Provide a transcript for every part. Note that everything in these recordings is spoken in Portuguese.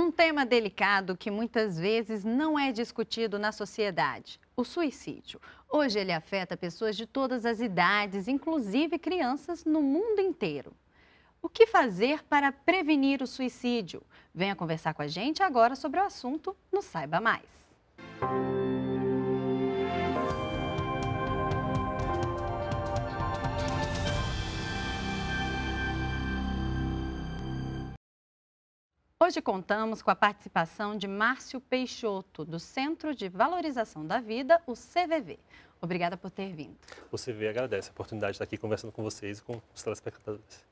Um tema delicado que muitas vezes não é discutido na sociedade: o suicídio. Hoje ele afeta pessoas de todas as idades, inclusive crianças no mundo inteiro. O que fazer para prevenir o suicídio? Venha conversar com a gente agora sobre o assunto no Saiba Mais. Hoje contamos com a participação de Márcio Peixoto, do Centro de Valorização da Vida, o CVV. Obrigada por ter vindo. O CVV agradece a oportunidade de estar aqui conversando com vocês e com os telespectadores.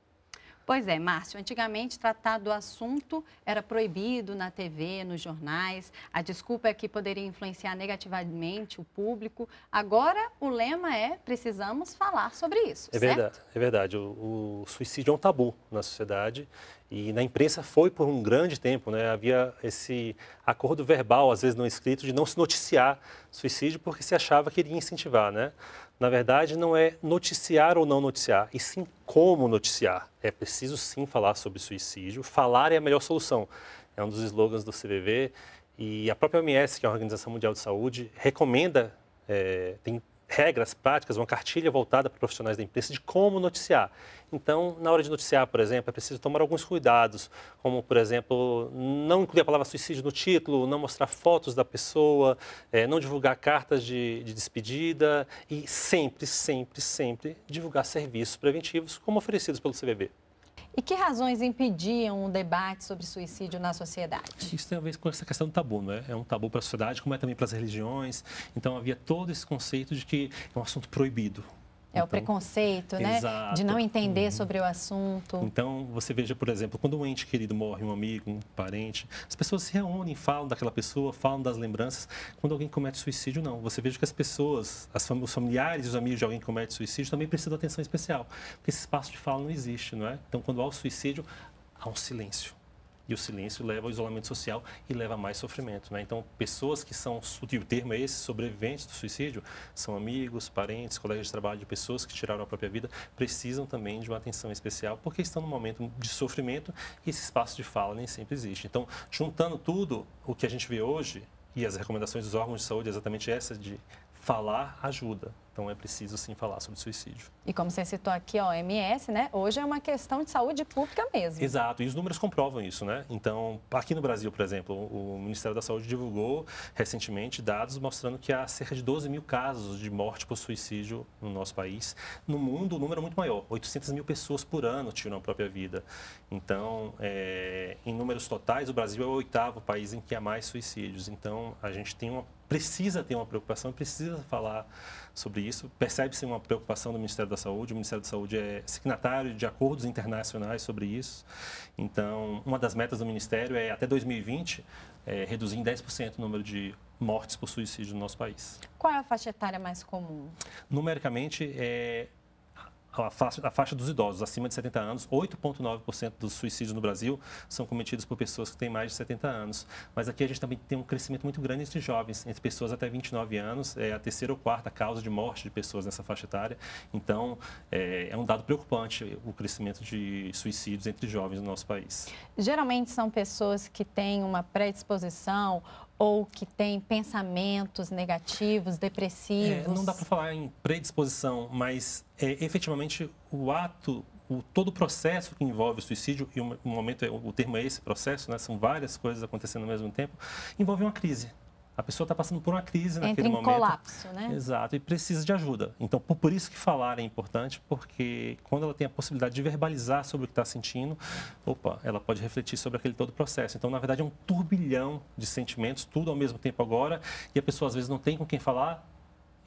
Pois é, Márcio, antigamente tratar do assunto era proibido na TV, nos jornais. A desculpa é que poderia influenciar negativamente o público. Agora, o lema é precisamos falar sobre isso. É certo? verdade, é verdade. O, o, suicídio é um tabu na sociedade e na imprensa foi por um grande tempo, né? Havia esse acordo verbal, às vezes não escrito, de não se noticiar suicídio porque se achava que iria incentivar, né? Na verdade, não é noticiar ou não noticiar, e sim como noticiar. É preciso sim falar sobre suicídio. Falar é a melhor solução. É um dos slogans do CVV. E a própria OMS, que é a Organização Mundial de Saúde, recomenda, é, tem regras práticas, uma cartilha voltada para profissionais da imprensa de como noticiar. Então, na hora de noticiar, por exemplo, é preciso tomar alguns cuidados, como, por exemplo, não incluir a palavra suicídio no título, não mostrar fotos da pessoa, é, não divulgar cartas de, de despedida e sempre, sempre, sempre divulgar serviços preventivos como oferecidos pelo CBB. E que razões impediam o debate sobre suicídio na sociedade? Isso tem a ver com essa questão do tabu, né? É um tabu para a sociedade, como é também para as religiões. Então havia todo esse conceito de que é um assunto proibido. É então, o preconceito, né? Exato. De não entender uhum. sobre o assunto. Então, você veja, por exemplo, quando um ente querido morre, um amigo, um parente, as pessoas se reúnem, falam daquela pessoa, falam das lembranças. Quando alguém comete suicídio, não. Você veja que as pessoas, as fam os familiares, os amigos de alguém que comete suicídio também precisam de atenção especial, porque esse espaço de fala não existe, não é? Então, quando há o suicídio, há um silêncio e o silêncio leva ao isolamento social e leva a mais sofrimento. Né? Então, pessoas que são, o termo é esse, sobreviventes do suicídio, são amigos, parentes, colegas de trabalho, de pessoas que tiraram a própria vida, precisam também de uma atenção especial, porque estão num momento de sofrimento e esse espaço de fala nem sempre existe. Então, juntando tudo o que a gente vê hoje, e as recomendações dos órgãos de saúde é exatamente essa, de falar ajuda. Então é preciso sim falar sobre suicídio. E como você citou aqui a OMS, né? Hoje é uma questão de saúde pública mesmo. Exato, e os números comprovam isso, né? Então, aqui no Brasil, por exemplo, o Ministério da Saúde divulgou recentemente dados mostrando que há cerca de 12 mil casos de morte por suicídio no nosso país. No mundo, o número é muito maior, 800 mil pessoas por ano tiram a própria vida. Então, é... em números totais, o Brasil é o oitavo país em que há mais suicídios. Então, a gente tem uma... precisa ter uma preocupação, precisa falar sobre isso. Percebe-se uma preocupação do Ministério da Saúde. O Ministério da Saúde é signatário de acordos internacionais sobre isso. Então, uma das metas do Ministério é, até 2020, é, reduzir em 10% o número de mortes por suicídio no nosso país. Qual é a faixa etária mais comum? Numericamente, é a faixa, a faixa dos idosos acima de 70 anos, 8,9% dos suicídios no Brasil são cometidos por pessoas que têm mais de 70 anos. Mas aqui a gente também tem um crescimento muito grande entre jovens, entre pessoas até 29 anos, é a terceira ou quarta causa de morte de pessoas nessa faixa etária. Então, é, é um dado preocupante o crescimento de suicídios entre jovens no nosso país. Geralmente são pessoas que têm uma predisposição ou que tem pensamentos negativos, depressivos? É, não dá para falar em predisposição, mas é, efetivamente o ato, o, todo o processo que envolve o suicídio, e o, o momento, o, é, o termo é esse processo, né, são várias coisas acontecendo ao mesmo tempo, envolve uma crise a pessoa está passando por uma crise Entra naquele em momento. colapso, né? Exato, e precisa de ajuda. Então, por isso que falar é importante, porque quando ela tem a possibilidade de verbalizar sobre o que está sentindo, opa, ela pode refletir sobre aquele todo processo. Então, na verdade, é um turbilhão de sentimentos, tudo ao mesmo tempo agora, e a pessoa às vezes não tem com quem falar,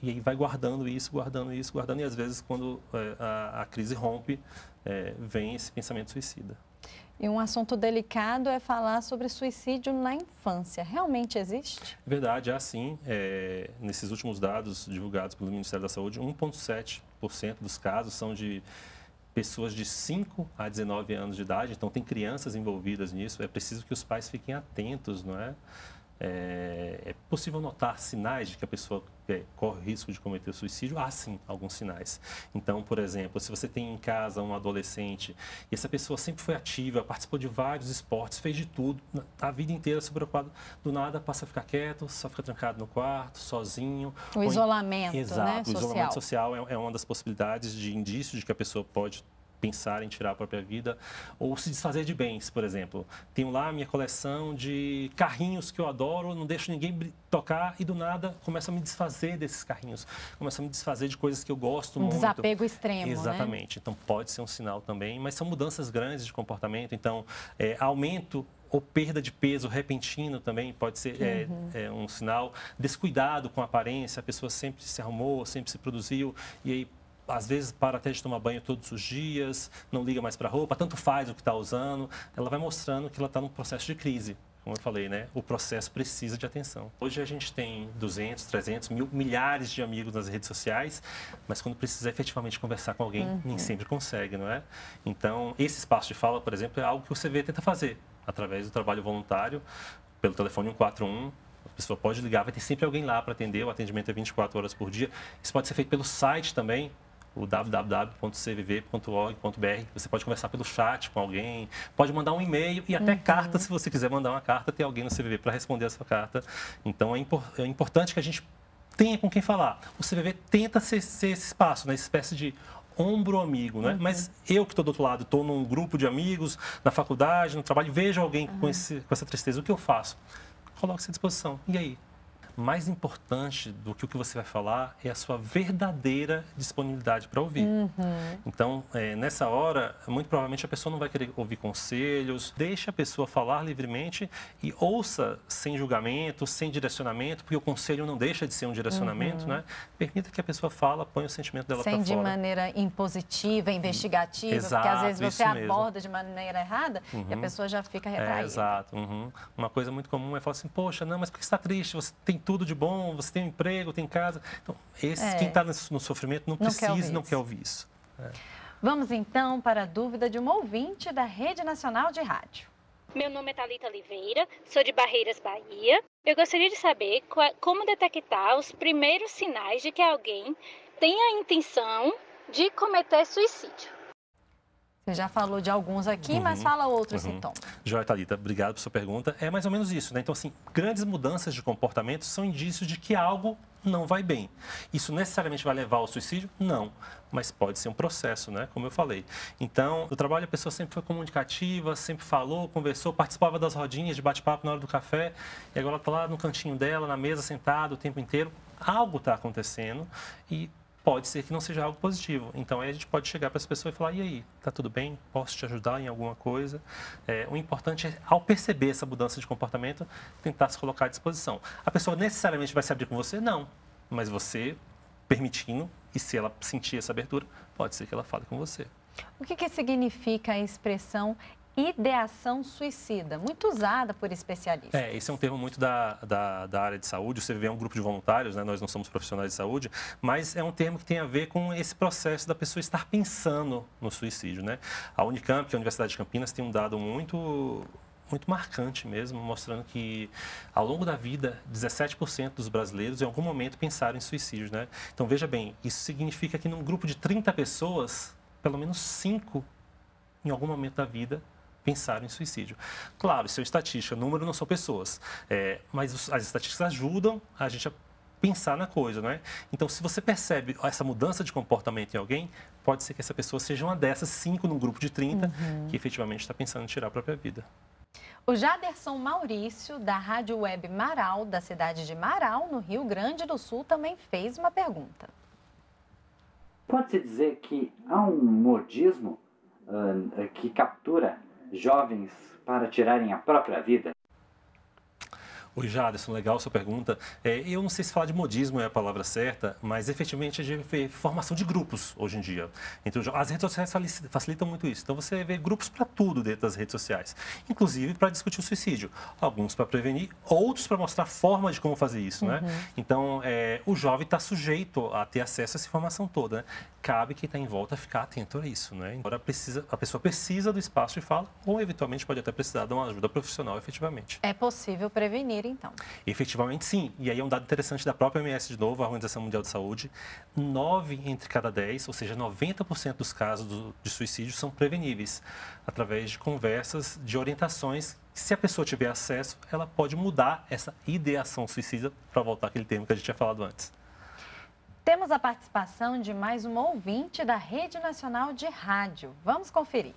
e aí vai guardando isso, guardando isso, guardando, e às vezes, quando eh, a, a crise rompe, é, vem esse pensamento suicida. E um assunto delicado é falar sobre suicídio na infância. Realmente existe? Verdade, há sim. É, nesses últimos dados divulgados pelo Ministério da Saúde, 1,7% dos casos são de pessoas de 5 a 19 anos de idade. Então, tem crianças envolvidas nisso. É preciso que os pais fiquem atentos, não é? é, é possível notar sinais de que a pessoa é, corre risco de cometer suicídio? Há sim alguns sinais. Então, por exemplo, se você tem em casa um adolescente e essa pessoa sempre foi ativa, participou de vários esportes, fez de tudo, tá a vida inteira se preocupado, do nada passa a ficar quieto, só fica trancado no quarto, sozinho. O isolamento, em... Né, Exato, né? o isolamento social é, é uma das possibilidades de indício de que a pessoa pode pensar em tirar a própria vida, ou se desfazer de bens, por exemplo. Tenho lá a minha coleção de carrinhos que eu adoro, não deixo ninguém tocar e do nada começo a me desfazer desses carrinhos, começo a me desfazer de coisas que eu gosto um muito. Desapego extremo. Né? Exatamente. Né? Então pode ser um sinal também, mas são mudanças grandes de comportamento. Então é, aumento ou perda de peso repentino também pode ser é, uhum. é um sinal. Descuidado com a aparência, a pessoa sempre se arrumou, sempre se produziu e aí às vezes para até de tomar banho todos os dias, não liga mais para a roupa, tanto faz o que está usando. Ela vai mostrando que ela está num processo de crise. Como eu falei, né? O processo precisa de atenção. Hoje a gente tem 200, 300, mil, milhares de amigos nas redes sociais, mas quando precisa efetivamente conversar com alguém, uhum. nem sempre consegue, não é? Então, esse espaço de fala, por exemplo, é algo que o CV tenta fazer através do trabalho voluntário, pelo telefone 141, a pessoa pode ligar, vai ter sempre alguém lá para atender, o atendimento é 24 horas por dia. Isso pode ser feito pelo site também, o www.cvv.org.br. Você pode conversar pelo chat com alguém, pode mandar um e-mail e até uhum. carta, se você quiser mandar uma carta, tem alguém no CVV para responder a sua carta. Então, é, impor é importante que a gente tenha com quem falar. O CVV tenta ser, ser esse espaço, né? espécie de ombro amigo, né? Uhum. Mas eu que estou do outro lado, estou num grupo de amigos, na faculdade, no trabalho, vejo alguém uhum. com, esse, com essa tristeza, o que eu faço? coloque se à disposição. E aí? mais importante do que o que você vai falar é a sua verdadeira disponibilidade para ouvir. Uhum. Então, é, nessa hora, muito provavelmente a pessoa não vai querer ouvir conselhos, deixe a pessoa falar livremente e ouça sem julgamento, sem direcionamento, porque o conselho não deixa de ser um direcionamento, uhum. né? Permita que a pessoa fala, põe o sentimento dela para fora. Sem de maneira impositiva, investigativa, exato, porque às vezes você aborda mesmo. de maneira errada uhum. e a uhum. pessoa já fica é, retraída. É, exato. Uhum. Uma coisa muito comum é falar assim, poxa, não, mas por que você está triste? Você tem tudo de bom, você tem um emprego, tem casa. Então, esse, é. quem está no sofrimento não, não precisa, quer não quer ouvir isso. É. Vamos então para a dúvida de um ouvinte da Rede Nacional de Rádio. Meu nome é Thalita Oliveira, sou de Barreiras, Bahia. Eu gostaria de saber qual, como detectar os primeiros sinais de que alguém tem a intenção de cometer suicídio já falou de alguns aqui, uhum, mas fala outros uhum. sintomas. Joia, Thalita, obrigado por sua pergunta. É mais ou menos isso, né? Então, assim, grandes mudanças de comportamento são indícios de que algo não vai bem. Isso necessariamente vai levar ao suicídio? Não. Mas pode ser um processo, né? Como eu falei. Então, no trabalho, a pessoa sempre foi comunicativa, sempre falou, conversou, participava das rodinhas de bate-papo na hora do café, e agora está lá no cantinho dela, na mesa, sentada o tempo inteiro. Algo está acontecendo e pode ser que não seja algo positivo. Então, aí a gente pode chegar para as pessoas e falar: e aí, tá tudo bem? Posso te ajudar em alguma coisa? É, o importante é, ao perceber essa mudança de comportamento, tentar se colocar à disposição. A pessoa necessariamente vai se abrir com você? Não. Mas você, permitindo, e se ela sentir essa abertura, pode ser que ela fale com você. O que, que significa a expressão ideação suicida, muito usada por especialistas. É, esse é um termo muito da, da, da área de saúde, você vê é um grupo de voluntários, né? nós não somos profissionais de saúde, mas é um termo que tem a ver com esse processo da pessoa estar pensando no suicídio. Né? A Unicamp, que é a Universidade de Campinas, tem um dado muito muito marcante mesmo, mostrando que ao longo da vida, 17% dos brasileiros em algum momento pensaram em suicídio, né? Então veja bem, isso significa que num grupo de 30 pessoas, pelo menos 5 em algum momento da vida pensaram em suicídio. Claro, isso é estatística, número não são pessoas, é, mas as estatísticas ajudam a gente a pensar na coisa, né? Então, se você percebe essa mudança de comportamento em alguém, pode ser que essa pessoa seja uma dessas cinco num grupo de 30 uhum. que efetivamente está pensando em tirar a própria vida. O Jaderson Maurício, da Rádio Web Marau, da cidade de Marau, no Rio Grande do Sul, também fez uma pergunta. Pode-se dizer que há um modismo uh, que captura jovens para tirarem a própria vida. Oi, Jaderson, legal sua pergunta. É, eu não sei se falar de modismo é a palavra certa, mas efetivamente a gente vê formação de grupos hoje em dia. Então, as redes sociais facilitam muito isso. Então, você vê grupos para tudo dentro das redes sociais, inclusive para discutir o suicídio. Alguns para prevenir, outros para mostrar forma de como fazer isso, né? Uhum. Então, é, o jovem está sujeito a ter acesso a essa informação toda, né? Cabe quem está em volta ficar atento a isso, né? Embora precisa, a pessoa precisa do espaço de fala ou, eventualmente, pode até precisar de uma ajuda profissional, efetivamente. É possível prevenir maneira, então? Efetivamente, sim. E aí é um dado interessante da própria OMS, de novo, a Organização Mundial de Saúde. 9 entre cada 10, ou seja, 90% dos casos do, de suicídio são preveníveis através de conversas, de orientações se a pessoa tiver acesso, ela pode mudar essa ideação suicida, para voltar àquele termo que a gente tinha falado antes. Temos a participação de mais um ouvinte da Rede Nacional de Rádio. Vamos conferir.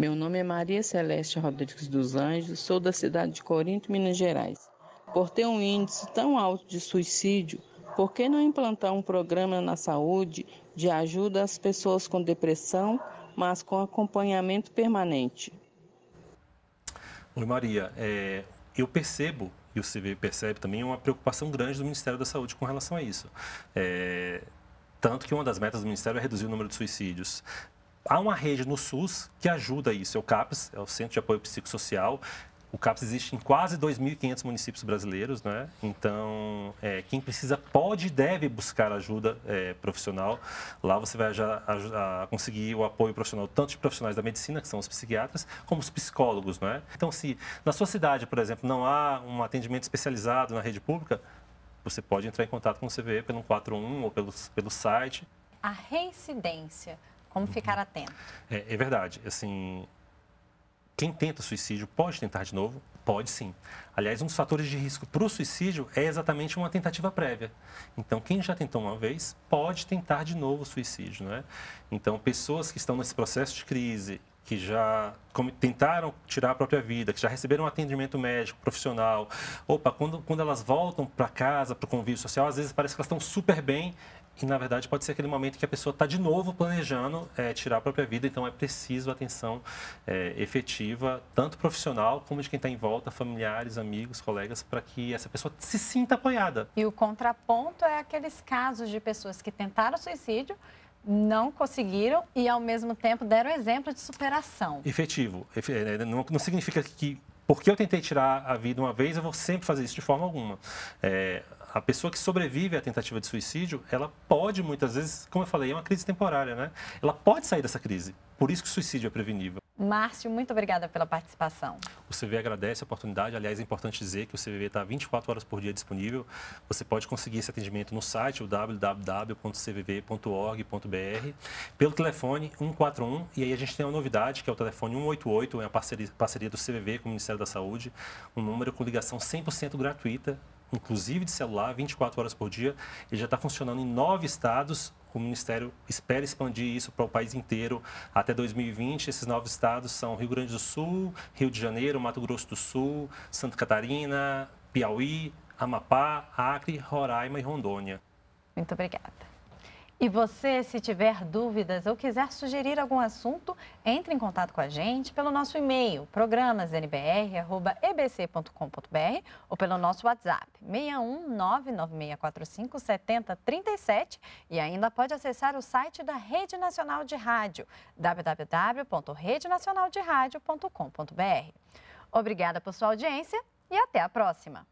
Meu nome é Maria Celeste Rodrigues dos Anjos, sou da cidade de Corinto, Minas Gerais. Por ter um índice tão alto de suicídio, por que não implantar um programa na saúde de ajuda às pessoas com depressão, mas com acompanhamento permanente? Oi, Maria. É, eu percebo, e o CV percebe também, uma preocupação grande do Ministério da Saúde com relação a isso. É, tanto que uma das metas do Ministério é reduzir o número de suicídios. Há uma rede no SUS que ajuda isso, é o CAPS, é o Centro de Apoio Psicossocial, o CAPS existe em quase 2.500 municípios brasileiros, né? Então, é, quem precisa pode e deve buscar ajuda é, profissional. Lá você vai já a, a conseguir o apoio profissional, tanto de profissionais da medicina, que são os psiquiatras, como os psicólogos, né? Então, se na sua cidade, por exemplo, não há um atendimento especializado na rede pública, você pode entrar em contato com o CVE pelo 41 ou pelo, pelo site. A reincidência como ficar atento? É, é verdade. Assim, quem tenta suicídio pode tentar de novo? Pode sim. Aliás, um dos fatores de risco para o suicídio é exatamente uma tentativa prévia. Então, quem já tentou uma vez pode tentar de novo o suicídio, né? Então, pessoas que estão nesse processo de crise, que já tentaram tirar a própria vida, que já receberam um atendimento médico, profissional. Opa, quando, quando elas voltam para casa, para o convívio social, às vezes parece que elas estão super bem e, na verdade, pode ser aquele momento que a pessoa está de novo planejando é, tirar a própria vida, então é preciso atenção é, efetiva, tanto profissional como de quem está em volta, familiares, amigos, colegas, para que essa pessoa se sinta apoiada. E o contraponto é aqueles casos de pessoas que tentaram suicídio, não conseguiram e, ao mesmo tempo, deram exemplo de superação. Efetivo. É, né, não, não significa que porque eu tentei tirar a vida uma vez, eu vou sempre fazer isso de forma alguma. É, a pessoa que sobrevive à tentativa de suicídio, ela pode muitas vezes, como eu falei, é uma crise temporária, né? Ela pode sair dessa crise. Por isso que o suicídio é prevenível. Márcio, muito obrigada pela participação. O CV agradece a oportunidade. Aliás, é importante dizer que o CVV está 24 horas por dia disponível. Você pode conseguir esse atendimento no site www.cvv.org.br, pelo telefone 141. E aí a gente tem uma novidade, que é o telefone 188, é a parceria, parceria do CVV com o Ministério da Saúde, um número com ligação 100% gratuita inclusive de celular, 24 horas por dia. Ele já está funcionando em nove estados. O Ministério espera expandir isso para o país inteiro até 2020. Esses nove estados são Rio Grande do Sul, Rio de Janeiro, Mato Grosso do Sul, Santa Catarina, Piauí, Amapá, Acre, Roraima e Rondônia. Muito obrigada. E você, se tiver dúvidas ou quiser sugerir algum assunto, entre em contato com a gente pelo nosso e-mail, programasnbr.ebc.com.br ou pelo nosso WhatsApp, 61996457037 e ainda pode acessar o site da Rede Nacional de Rádio, www.redenacionalderadio.com.br. Obrigada por sua audiência e até a próxima!